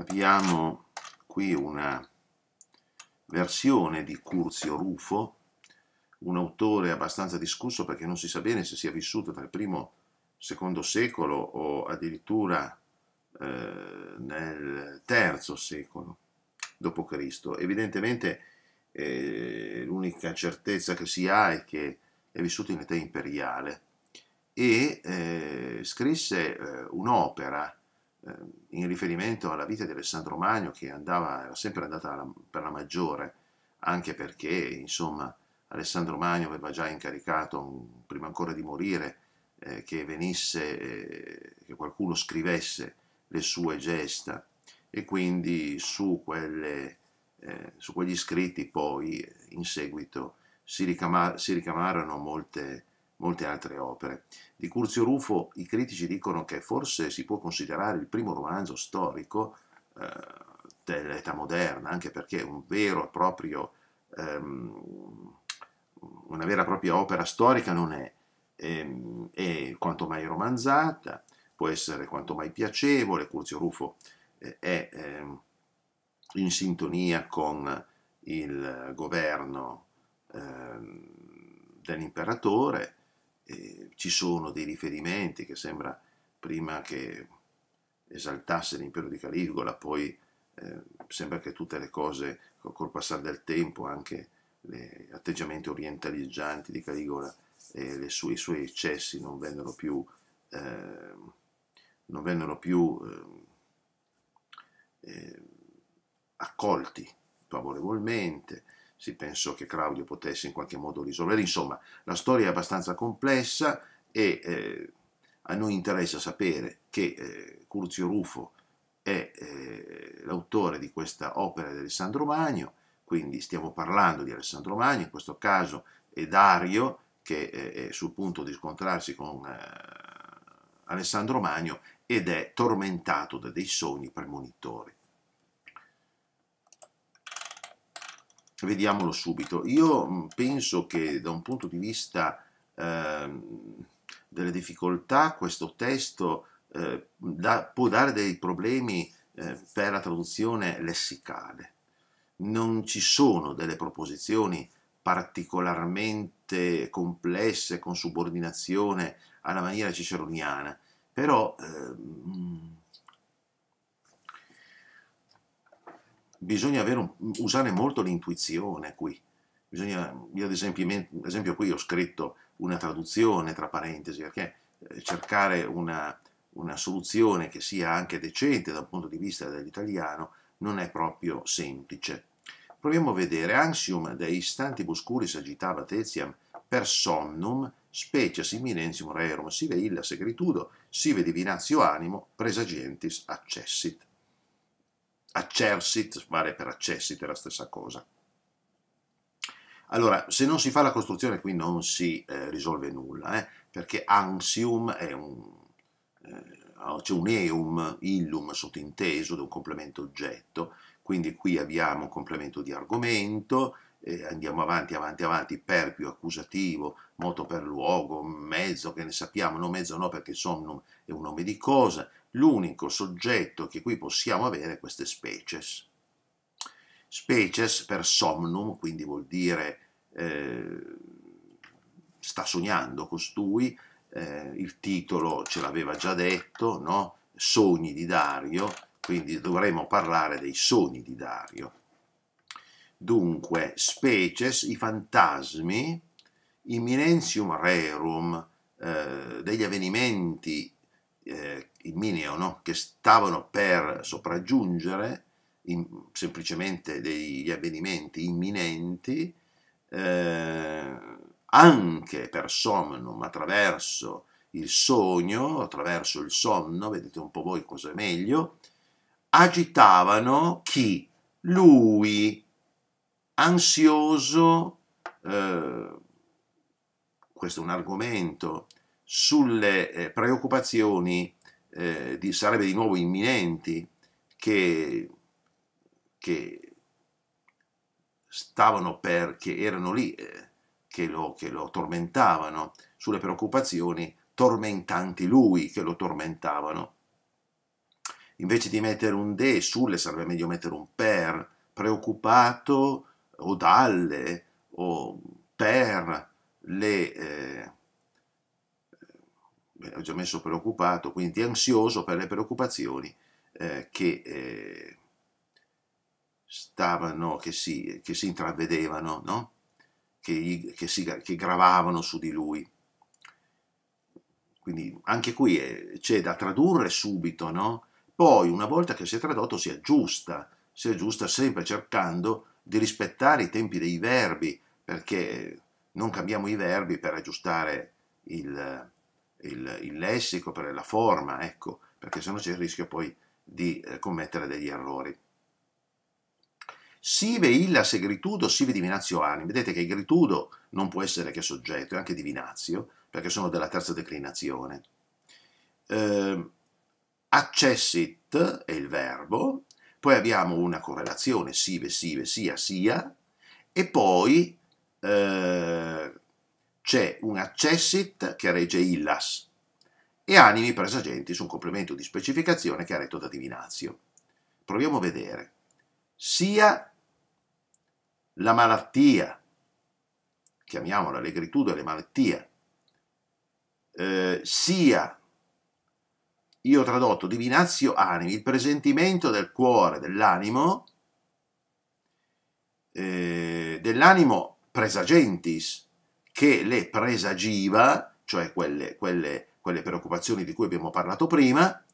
abbiamo qui una versione di Curzio Rufo, un autore abbastanza discusso perché non si sa bene se sia vissuto tra primo secondo secolo o addirittura eh, nel terzo secolo d.C. Evidentemente eh, l'unica certezza che si ha è che è vissuto in età imperiale e eh, scrisse eh, un'opera Ehm, in riferimento alla vita di Alessandro Magno che andava, era sempre andata alla, per la maggiore, anche perché insomma, Alessandro Magno aveva già incaricato, un, prima ancora di morire, eh, che venisse, eh, che qualcuno scrivesse le sue gesta e quindi su, quelle, eh, su quegli scritti poi in seguito si, ricama, si ricamarono molte molte altre opere. Di Curzio Rufo i critici dicono che forse si può considerare il primo romanzo storico eh, dell'età moderna, anche perché un vero e proprio, ehm, una vera e propria opera storica non è, è, ehm, è quanto mai romanzata, può essere quanto mai piacevole, Curzio Rufo eh, è eh, in sintonia con il governo ehm, dell'imperatore, eh, ci sono dei riferimenti che sembra prima che esaltasse l'impero di Caligola, poi eh, sembra che tutte le cose, col passare del tempo, anche gli atteggiamenti orientalizzanti di Caligola e sue, i suoi eccessi non vennero più, eh, non vennero più ehm, eh, accolti favorevolmente si pensò che Claudio potesse in qualche modo risolvere. Insomma, la storia è abbastanza complessa e eh, a noi interessa sapere che eh, Curzio Rufo è eh, l'autore di questa opera di Alessandro Magno, quindi stiamo parlando di Alessandro Magno, in questo caso è Dario che eh, è sul punto di scontrarsi con eh, Alessandro Magno ed è tormentato da dei sogni premonitori. vediamolo subito. Io mm, penso che da un punto di vista eh, delle difficoltà questo testo eh, da, può dare dei problemi eh, per la traduzione lessicale. Non ci sono delle proposizioni particolarmente complesse con subordinazione alla maniera ciceroniana, però ehm, bisogna un, usare molto l'intuizione qui. Bisogna, io ad esempio, esempio, qui ho scritto una traduzione tra parentesi, perché eh, cercare una, una soluzione che sia anche decente dal punto di vista dell'italiano non è proprio semplice. Proviamo a vedere Ansium de istantibus curis agitava tetiam per somnum specie siminentium rerum sive illa segritudo sive divinatio animo presagentis accessit. Accersit vale per accessit, è la stessa cosa. Allora, se non si fa la costruzione qui non si eh, risolve nulla, eh, perché ansium è un, eh, c'è un eum, illum sottinteso, di un complemento oggetto, quindi qui abbiamo un complemento di argomento, andiamo avanti, avanti, avanti, per più accusativo, moto per luogo, mezzo, che ne sappiamo, no mezzo no perché somnum è un nome di cosa, l'unico soggetto che qui possiamo avere è queste species. Species per somnum, quindi vuol dire eh, sta sognando costui, eh, il titolo ce l'aveva già detto, no? Sogni di Dario, quindi dovremo parlare dei sogni di Dario. Dunque, species, i fantasmi, imminentium rerum, eh, degli avvenimenti eh, i Mineo no? che stavano per sopraggiungere in, semplicemente degli avvenimenti imminenti, eh, anche per somnum, attraverso il sogno, attraverso il sonno, vedete un po' voi cosa è meglio, agitavano chi? Lui, ansioso, eh, questo è un argomento sulle eh, preoccupazioni, eh, di, sarebbe di nuovo imminenti, che, che stavano per, che erano lì, eh, che, lo, che lo tormentavano, sulle preoccupazioni tormentanti lui, che lo tormentavano. Invece di mettere un de sulle sarebbe meglio mettere un per, preoccupato o dalle o per le... Eh, beh, ho già messo preoccupato, quindi ansioso per le preoccupazioni eh, che, eh, stavano, che, si, che si intravedevano, no? che, che, si, che gravavano su di lui. Quindi anche qui è, eh, c'è da tradurre subito, no? poi una volta che si è tradotto si aggiusta, si aggiusta sempre cercando di rispettare i tempi dei verbi, perché non cambiamo i verbi per aggiustare il, il, il lessico, per la forma, ecco, perché sennò c'è il rischio poi di eh, commettere degli errori. Sive illa se gritudo, sive divinazio anim. Vedete che il gritudo non può essere che soggetto, è anche divinazio, perché sono della terza declinazione. Eh, accessit è il verbo, poi abbiamo una correlazione sive, sive, sia, sia, e poi eh, c'è un accessit che regge illas e animi presagenti su un complemento di specificazione che ha retto da Divinazio. Proviamo a vedere. Sia la malattia, chiamiamola l'egritudine malattia, eh, sia, io ho tradotto Divinazio animi, il presentimento del cuore, dell'animo, eh, dell'animo presagentis, che le presagiva, cioè quelle, quelle, quelle preoccupazioni di cui abbiamo parlato prima,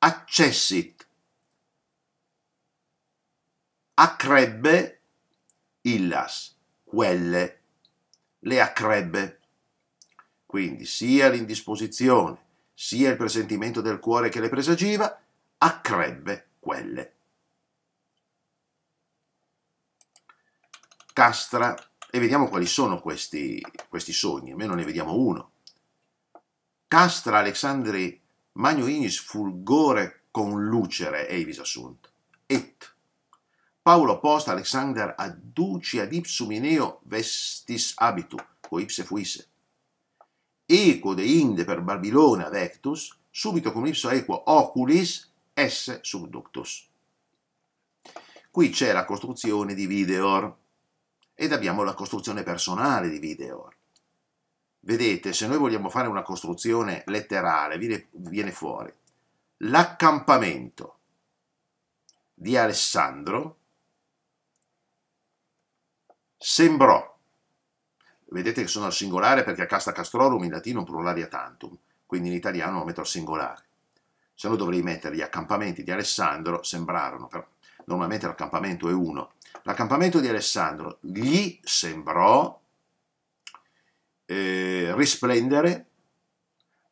accessit, accrebbe illas, quelle, le accrebbe. Quindi sia l'indisposizione, sia il presentimento del cuore che le presagiva, accrebbe quelle. Castra e vediamo quali sono questi, questi sogni, almeno ne vediamo uno. Castra Alexandri magno inis fulgore con lucere eivis assunt. Et. Paolo post Alexander adduci ad ipsum ineo vestis habitu, o ipse fuisse. Eco de inde per Babilonia vectus, subito con ipso equo oculis esse subductus. Qui c'è la costruzione di videor ed abbiamo la costruzione personale di Videor. Vedete, se noi vogliamo fare una costruzione letterale, viene, viene fuori l'accampamento di Alessandro sembrò, vedete che sono al singolare perché a casta castrorum in latino pluraria tantum, quindi in italiano lo metto al singolare. Se no dovrei mettere gli accampamenti di Alessandro, sembrarono, però normalmente l'accampamento è uno, L'accampamento di Alessandro gli sembrò eh, risplendere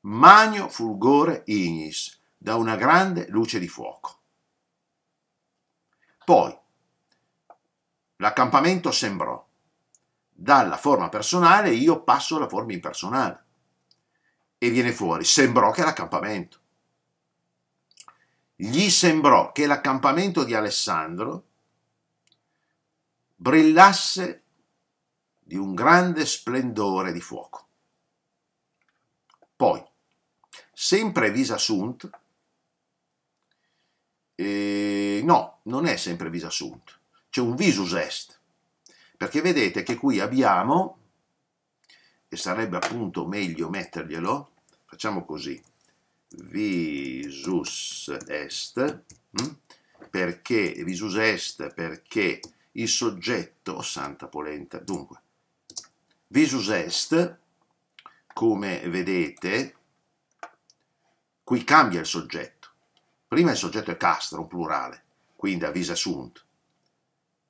magno fulgore ignis da una grande luce di fuoco. Poi l'accampamento sembrò dalla forma personale io passo alla forma impersonale e viene fuori sembrò che l'accampamento. Gli sembrò che l'accampamento di Alessandro brillasse di un grande splendore di fuoco. Poi, sempre visa sunt, eh, no, non è sempre visa sunt, c'è un visus est, perché vedete che qui abbiamo, e sarebbe appunto meglio metterglielo, facciamo così, visus hm? est, perché visus est perché il soggetto, santa polenta. Dunque, visus est, come vedete, qui cambia il soggetto. Prima il soggetto è Castro, un plurale, quindi avisa sunt.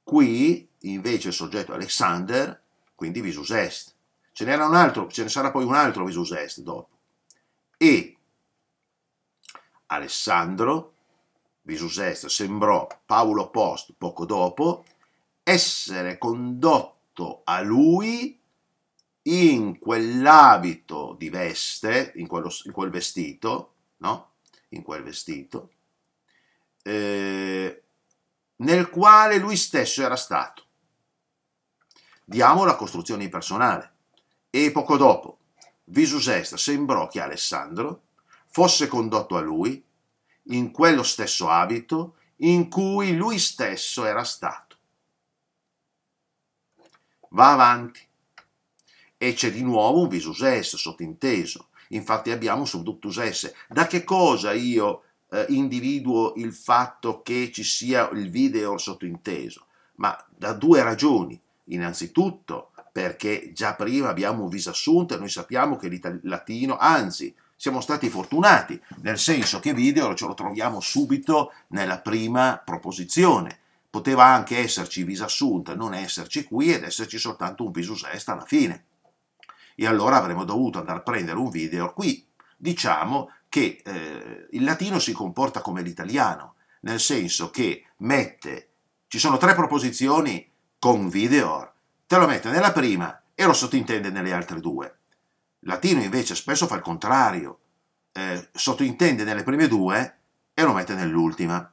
Qui invece il soggetto è Alexander, quindi visus est. Ce n'era un altro, ce ne sarà poi un altro visus est dopo. E Alessandro, visus est, sembrò Paolo Post poco dopo, essere condotto a lui in quell'abito di veste, in, quello, in quel vestito, no? In quel vestito, eh, nel quale lui stesso era stato. Diamo la costruzione di personale. E poco dopo, Visusesta sembrò che Alessandro fosse condotto a lui in quello stesso abito in cui lui stesso era stato va avanti. E c'è di nuovo un visus est sottinteso, infatti abbiamo subductus S. Da che cosa io eh, individuo il fatto che ci sia il video sottinteso? Ma da due ragioni. Innanzitutto perché già prima abbiamo un vis assunto e noi sappiamo che il latino, anzi, siamo stati fortunati, nel senso che video ce lo troviamo subito nella prima proposizione Poteva anche esserci assunta, non esserci qui ed esserci soltanto un visus est alla fine. E allora avremmo dovuto andare a prendere un video qui. Diciamo che eh, il latino si comporta come l'italiano, nel senso che mette, ci sono tre proposizioni con videor, te lo mette nella prima e lo sottintende nelle altre due. Il latino invece spesso fa il contrario, eh, sottintende nelle prime due e lo mette nell'ultima.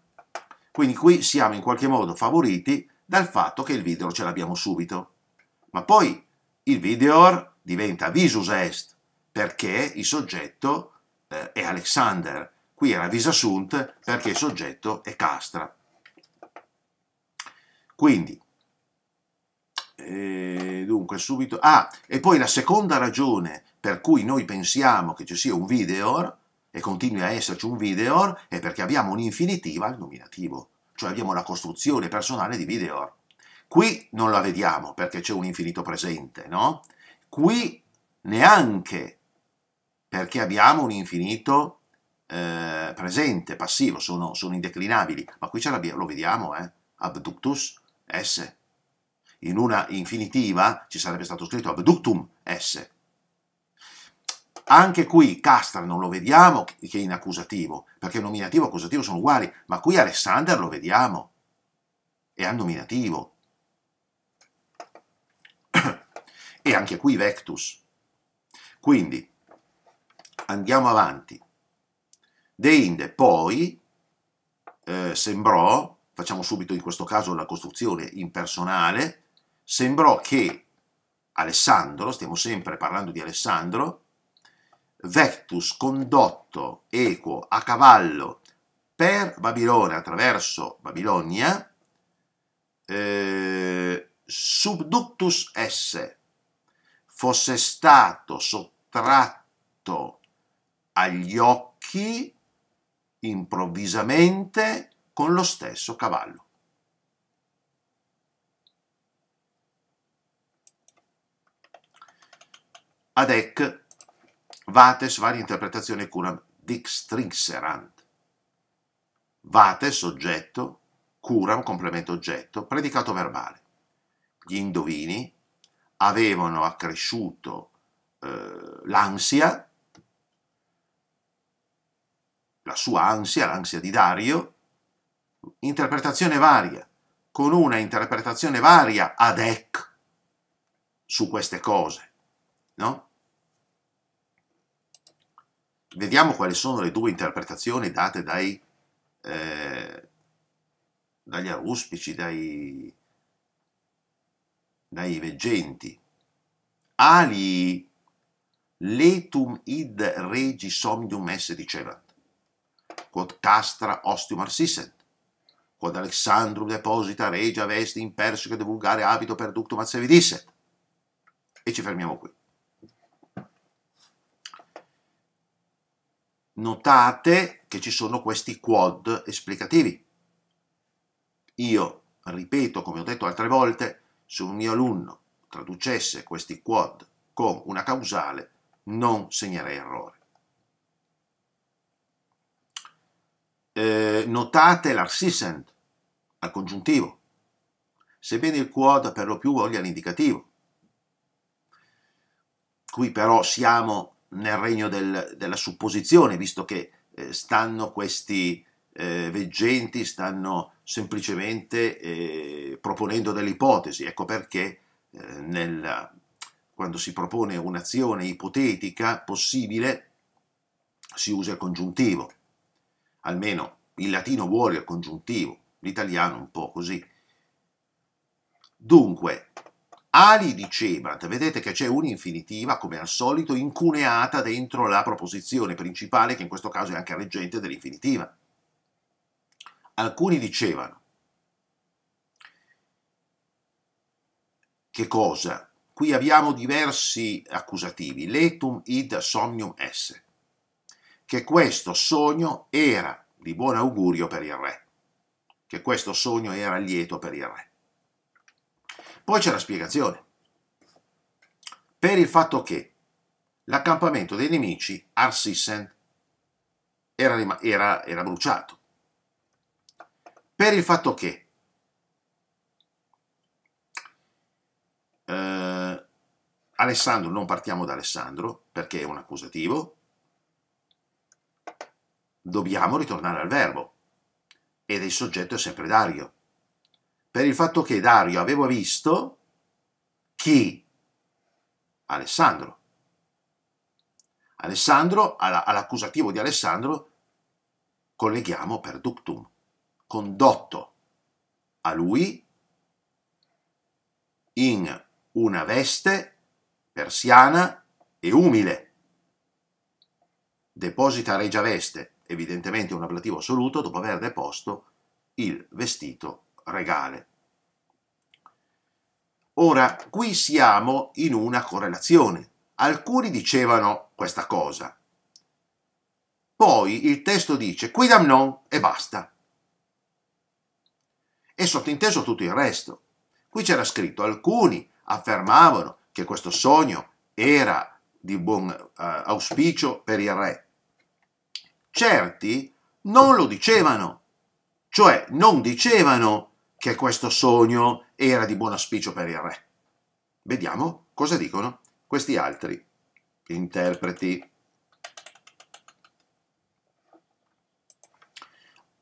Quindi qui siamo in qualche modo favoriti dal fatto che il video ce l'abbiamo subito. Ma poi il video diventa visus est, perché il soggetto eh, è Alexander. Qui era visa sunt perché il soggetto è Castra. Quindi, eh, dunque, subito... Ah, e poi la seconda ragione per cui noi pensiamo che ci sia un video e continui a esserci un videor è perché abbiamo un'infinitiva al nominativo, cioè abbiamo la costruzione personale di videor. Qui non la vediamo perché c'è un infinito presente, no? Qui neanche perché abbiamo un infinito eh, presente, passivo, sono, sono, indeclinabili, ma qui ce l'abbiamo, lo vediamo, eh? abductus S. In una infinitiva ci sarebbe stato scritto abductum S, anche qui Castra non lo vediamo che è in accusativo, perché nominativo e accusativo sono uguali, ma qui Alexander lo vediamo, è a nominativo. e anche qui Vectus. Quindi andiamo avanti. Deinde poi eh, sembrò, facciamo subito in questo caso la costruzione impersonale, sembrò che Alessandro, stiamo sempre parlando di Alessandro, vectus condotto equo a cavallo per Babilone attraverso Babilonia, eh, subductus esse fosse stato sottratto agli occhi improvvisamente con lo stesso cavallo. Adec Vates, varie interpretazioni, curam dic Vates, oggetto, curam, complemento oggetto, predicato verbale. Gli indovini avevano accresciuto eh, l'ansia, la sua ansia, l'ansia di Dario, interpretazione varia, con una interpretazione varia ad ec su queste cose, no? Vediamo quali sono le due interpretazioni date dai, eh, dagli aruspici, dai, dai veggenti. Ali letum id regi somnium esse dicevant, quod castra ostium arsissent, quod Alexandrum deposita regia vesti in persica de vulgare abito perductum accevidisset. E ci fermiamo qui. notate che ci sono questi quad esplicativi. Io ripeto, come ho detto altre volte, se un mio alunno traducesse questi quad con una causale non segnerei errore. Eh, notate l'arsisend al congiuntivo, sebbene il quad per lo più voglia l'indicativo. Qui però siamo nel regno del, della supposizione, visto che eh, stanno questi eh, veggenti, stanno semplicemente eh, proponendo delle ipotesi. Ecco perché eh, nel, quando si propone un'azione ipotetica possibile si usa il congiuntivo. Almeno il latino vuole il congiuntivo, l'italiano un po' così. Dunque, Ali di vedete che c'è un'infinitiva, come al solito, incuneata dentro la proposizione principale, che in questo caso è anche reggente dell'infinitiva. Alcuni dicevano, che cosa? Qui abbiamo diversi accusativi, letum id somnium esse, che questo sogno era di buon augurio per il re, che questo sogno era lieto per il re. Poi c'è la spiegazione. Per il fatto che l'accampamento dei nemici, Arsissen, era, era, era bruciato. Per il fatto che eh, Alessandro, non partiamo da Alessandro perché è un accusativo, dobbiamo ritornare al verbo ed il soggetto è sempre Dario per il fatto che Dario aveva visto chi? Alessandro. Alessandro, all'accusativo di Alessandro, colleghiamo per ductum, condotto a lui in una veste persiana e umile. Deposita regia veste, evidentemente un ablativo assoluto, dopo aver deposto il vestito regale. Ora, qui siamo in una correlazione. Alcuni dicevano questa cosa. Poi il testo dice quidam non e basta. E sottinteso tutto il resto. Qui c'era scritto alcuni affermavano che questo sogno era di buon uh, auspicio per il re. Certi non lo dicevano, cioè non dicevano che questo sogno era di buon auspicio per il re. Vediamo cosa dicono questi altri interpreti.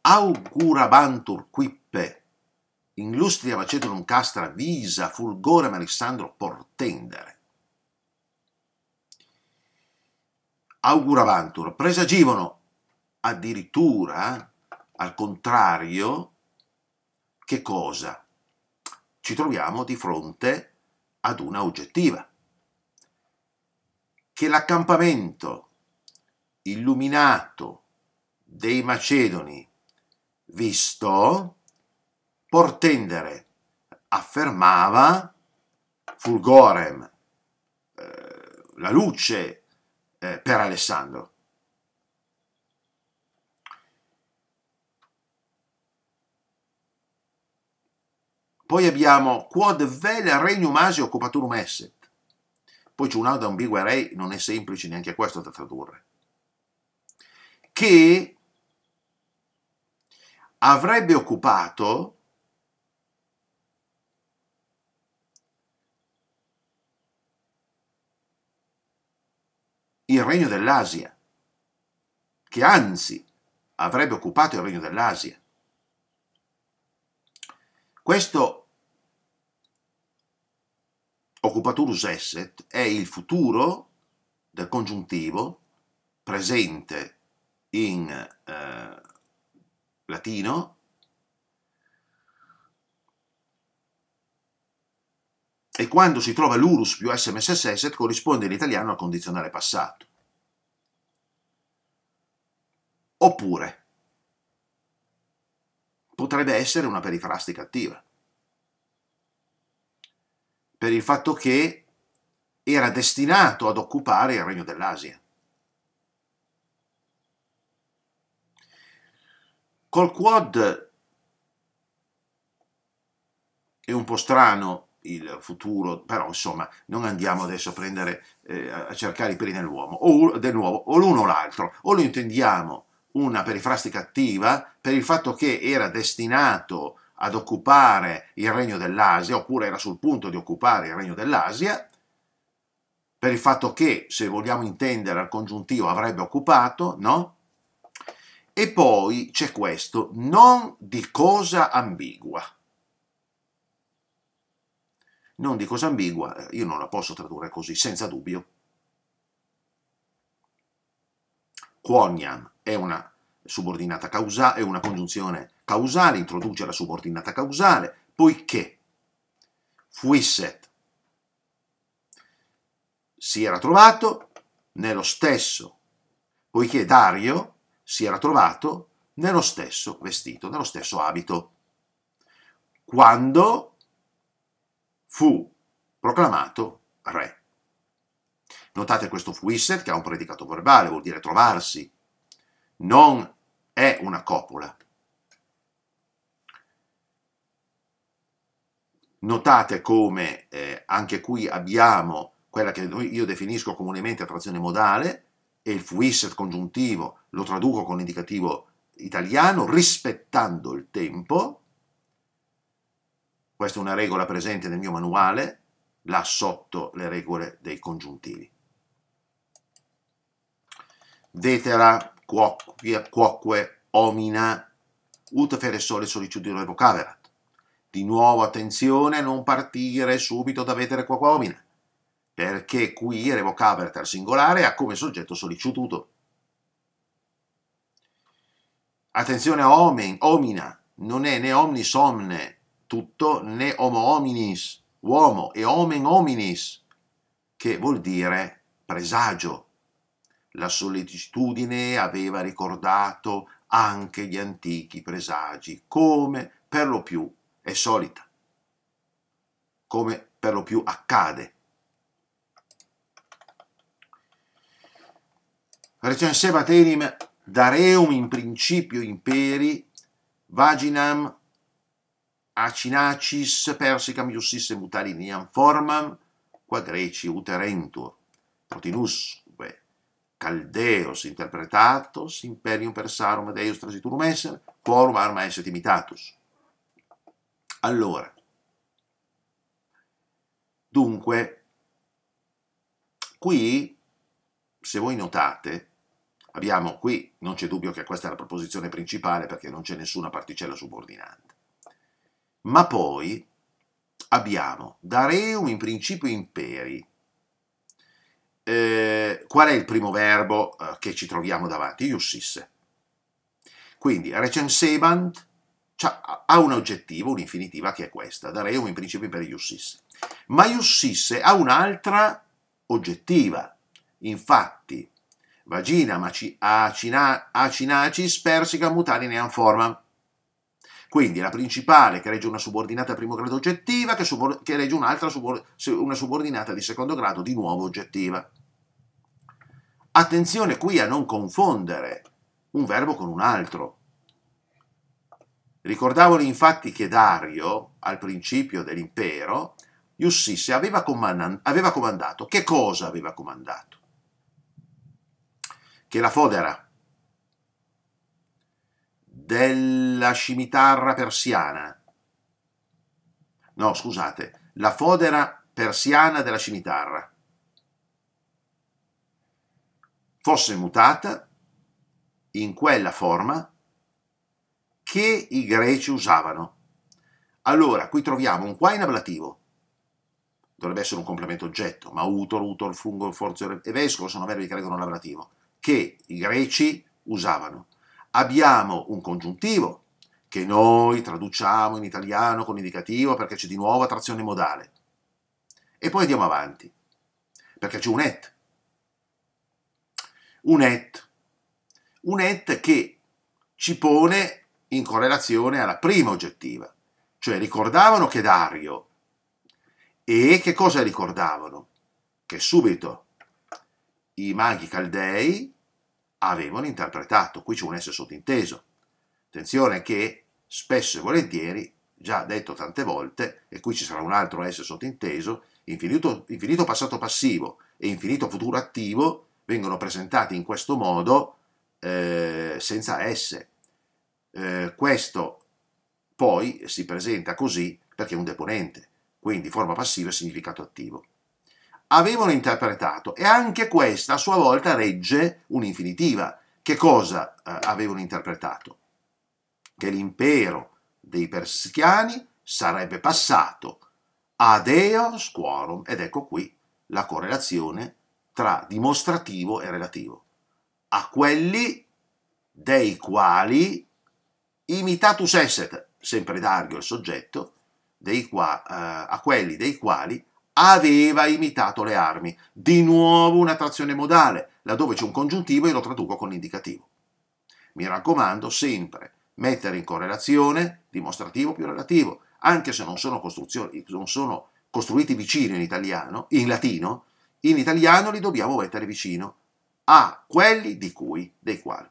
Augurabantur quippe illustria macedonum castra visa fulgore Alessandro portendere. Augurabantur presagivano addirittura eh, al contrario che cosa? Ci troviamo di fronte ad una oggettiva. Che l'accampamento illuminato dei Macedoni visto portendere affermava fulgorem eh, la luce eh, per Alessandro Poi abbiamo quod vel regnum Asia occupaturum esset. Poi c'è un'altra ambigua rei, non è semplice neanche questo da tradurre. Che avrebbe occupato il regno dell'Asia, che anzi avrebbe occupato il regno dell'Asia. Questo occupaturus esset è il futuro del congiuntivo presente in eh, latino e quando si trova l'urus più sms esset corrisponde in italiano al condizionale passato. Oppure potrebbe essere una perifrastica attiva. Per il fatto che era destinato ad occupare il regno dell'Asia. Col quad è un po' strano il futuro, però insomma non andiamo adesso a prendere, eh, a cercare i peli nell'uomo, o del nuovo, o l'uno o l'altro, o lo intendiamo una perifrastica attiva per il fatto che era destinato ad occupare il regno dell'Asia, oppure era sul punto di occupare il regno dell'Asia, per il fatto che, se vogliamo intendere al congiuntivo, avrebbe occupato, no? E poi c'è questo, non di cosa ambigua. Non di cosa ambigua, io non la posso tradurre così, senza dubbio. Quoniam, è una subordinata causale, è una congiunzione causale, introduce la subordinata causale, poiché Fuisset si era trovato nello stesso, poiché Dario si era trovato nello stesso vestito, nello stesso abito, quando fu proclamato re. Notate questo fuisset che ha un predicato verbale, vuol dire trovarsi, non è una copula. Notate come eh, anche qui abbiamo quella che io definisco comunemente attrazione modale e il fuisset congiuntivo lo traduco con l'indicativo italiano rispettando il tempo. Questa è una regola presente nel mio manuale, là sotto le regole dei congiuntivi. Vetera quoque, quoque omina ut fere sole sollicitudine revocaverat. Di nuovo attenzione a non partire subito da vetere quoque omina, perché qui revocaverat al singolare ha come soggetto sollicituto. Attenzione a omen, omina, non è né omnis omne, tutto, né homo hominis, uomo, e omen hominis, che vuol dire presagio, la sollecitudine aveva ricordato anche gli antichi presagi, come per lo più è solita, come per lo più accade. Recense enim dareum in principio imperi vaginam acinacis persicam iussisse mutari formam qua greci uterentur. Protinus Caldeos interpretatos imperium persarum deus transiturum esser, quorum arma esset imitatus. Allora, dunque, qui, se voi notate, abbiamo qui, non c'è dubbio che questa è la proposizione principale perché non c'è nessuna particella subordinante, ma poi abbiamo dareum in principio imperi, qual è il primo verbo eh, che ci troviamo davanti? Iussisse. Quindi recensebant cioè, ha un oggettivo, un'infinitiva che è questa, darei un principio per iussisse. Ma iussisse ha un'altra oggettiva. Infatti, vagina maci, acina, acinacis persica mutanine anforma. Quindi la principale che regge una subordinata primo grado oggettiva che, che regge un'altra subor una subordinata di secondo grado di nuovo oggettiva. Attenzione qui a non confondere un verbo con un altro. Ricordavoli infatti che Dario, al principio dell'impero, Iussisse aveva, aveva comandato. Che cosa aveva comandato? Che la fodera della scimitarra persiana, no scusate, la fodera persiana della scimitarra fosse mutata in quella forma che i greci usavano. Allora, qui troviamo un qua in ablativo, dovrebbe essere un complemento oggetto, ma utor, utor, fungo, forzio e vescovo sono verbi che regolano l'ablativo, che i greci usavano. Abbiamo un congiuntivo che noi traduciamo in italiano con indicativo perché c'è di nuovo attrazione modale. E poi andiamo avanti, perché c'è un et, un et, un et che ci pone in correlazione alla prima oggettiva, cioè ricordavano che Dario, e che cosa ricordavano? Che subito i maghi caldei avevano interpretato, qui c'è un essere sottinteso, attenzione che spesso e volentieri, già detto tante volte, e qui ci sarà un altro essere sottinteso, infinito, infinito passato passivo e infinito futuro attivo vengono presentati in questo modo eh, senza S. Eh, questo poi si presenta così perché è un deponente, quindi forma passiva e significato attivo. Avevano interpretato, e anche questa a sua volta regge un'infinitiva. Che cosa eh, avevano interpretato? Che l'impero dei persiani sarebbe passato a Deos quorum, ed ecco qui la correlazione tra dimostrativo e relativo, a quelli dei quali imitatus esset, sempre d'argio il soggetto, qua, eh, a quelli dei quali aveva imitato le armi. Di nuovo una trazione modale, laddove c'è un congiuntivo e lo traduco con l'indicativo. Mi raccomando sempre mettere in correlazione dimostrativo più relativo, anche se non sono, costruzioni, non sono costruiti vicino in italiano, in latino, in italiano li dobbiamo mettere vicino a quelli di cui, dei quali.